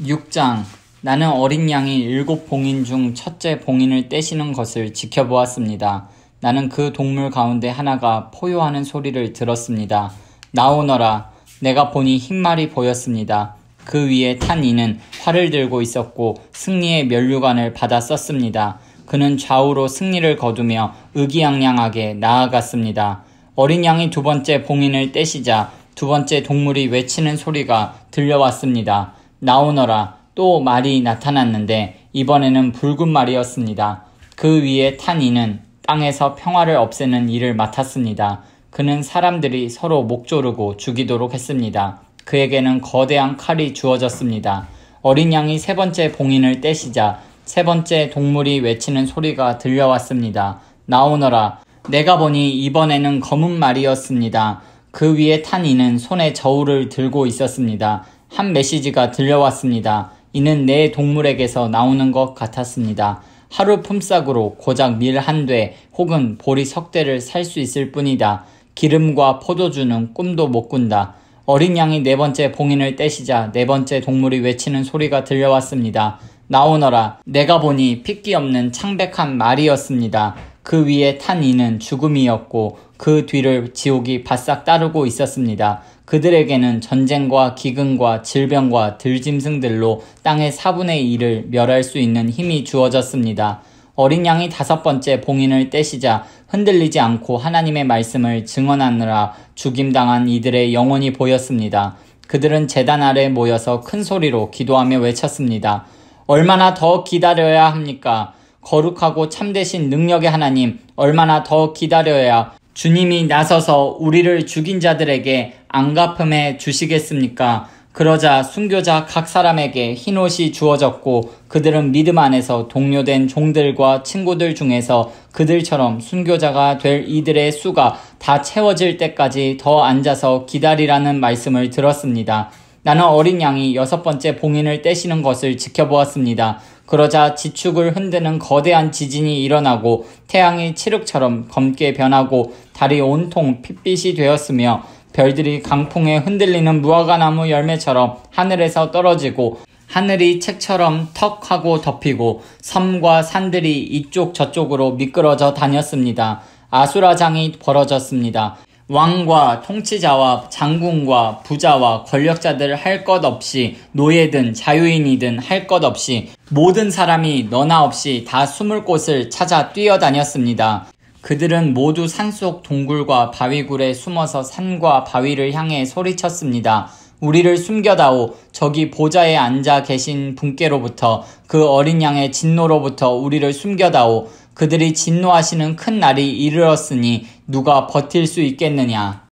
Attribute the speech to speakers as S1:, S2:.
S1: 6장 나는 어린 양이 일곱 봉인 중 첫째 봉인을 떼시는 것을 지켜보았습니다. 나는 그 동물 가운데 하나가 포효하는 소리를 들었습니다. 나오너라. 내가 보니 흰말이 보였습니다. 그 위에 탄 이는 활을 들고 있었고 승리의 면류관을 받아 썼습니다. 그는 좌우로 승리를 거두며 의기양양하게 나아갔습니다. 어린 양이 두 번째 봉인을 떼시자 두 번째 동물이 외치는 소리가 들려왔습니다. 나오너라 또 말이 나타났는데 이번에는 붉은 말이었습니다. 그 위에 탄 이는 땅에서 평화를 없애는 일을 맡았습니다. 그는 사람들이 서로 목 조르고 죽이도록 했습니다. 그에게는 거대한 칼이 주어졌습니다. 어린 양이 세 번째 봉인을 떼시자 세 번째 동물이 외치는 소리가 들려왔습니다. 나오너라. 내가 보니 이번에는 검은 말이었습니다. 그 위에 탄 이는 손에 저울을 들고 있었습니다. 한 메시지가 들려왔습니다. 이는 내 동물에게서 나오는 것 같았습니다. 하루 품삯으로 고작 밀한대 혹은 보리 석 대를 살 수 있을 뿐이다. 기름과 포도주는 꿈도 못 꾼다. 어린 양이 네 번째 봉인을 떼시자 네 번째 동물이 외치는 소리가 들려왔습니다. 나오너라. 내가 보니 핏기 없는 창백한 말이었습니다. 그 위에 탄 이는 죽음이었고 그 뒤를 지옥이 바싹 따르고 있었습니다. 그들에게는 전쟁과 기근과 질병과 들짐승들로 땅의 4분의 1을 멸할 수 있는 힘이 주어졌습니다. 어린 양이 다섯 번째 봉인을 떼시자 흔들리지 않고 하나님의 말씀을 증언하느라 죽임당한 이들의 영혼이 보였습니다. 그들은 재단 아래 모여서 큰 소리로 기도하며 외쳤습니다. 얼마나 더 기다려야 합니까? 거룩하고 참되신 능력의 하나님, 얼마나 더 기다려야 주님이 나서서 우리를 죽인 자들에게 안 갚음해 주시겠습니까? 그러자 순교자 각 사람에게 흰 옷이 주어졌고 그들은 믿음 안에서 동료된 종들과 친구들 중에서 그들처럼 순교자가 될 이들의 수가 다 채워질 때까지 더 앉아서 기다리라는 말씀을 들었습니다. 나는 어린 양이 여섯 번째 봉인을 떼시는 것을 지켜보았습니다. 그러자 지축을 흔드는 거대한 지진이 일어나고 태양이 칠흑처럼 검게 변하고 달이 온통 핏빛이 되었으며 별들이 강풍에 흔들리는 무화과나무 열매처럼 하늘에서 떨어지고 하늘이 책처럼 턱 하고 덮이고 섬과 산들이 이쪽 저쪽으로 미끄러져 다녔습니다. 아수라장이 벌어졌습니다. 왕과 통치자와 장군과 부자와 권력자들 할 것 없이 노예든 자유인이든 할 것 없이 모든 사람이 너나 없이 다 숨을 곳을 찾아 뛰어다녔습니다. 그들은 모두 산 속 동굴과 바위굴에 숨어서 산과 바위를 향해 소리쳤습니다. 우리를 숨겨다오 저기 보좌에 앉아 계신 분께로부터 그 어린 양의 진노로부터 우리를 숨겨다오 그들이 진노하시는 큰 날이 이르렀으니 누가 버틸 수 있겠느냐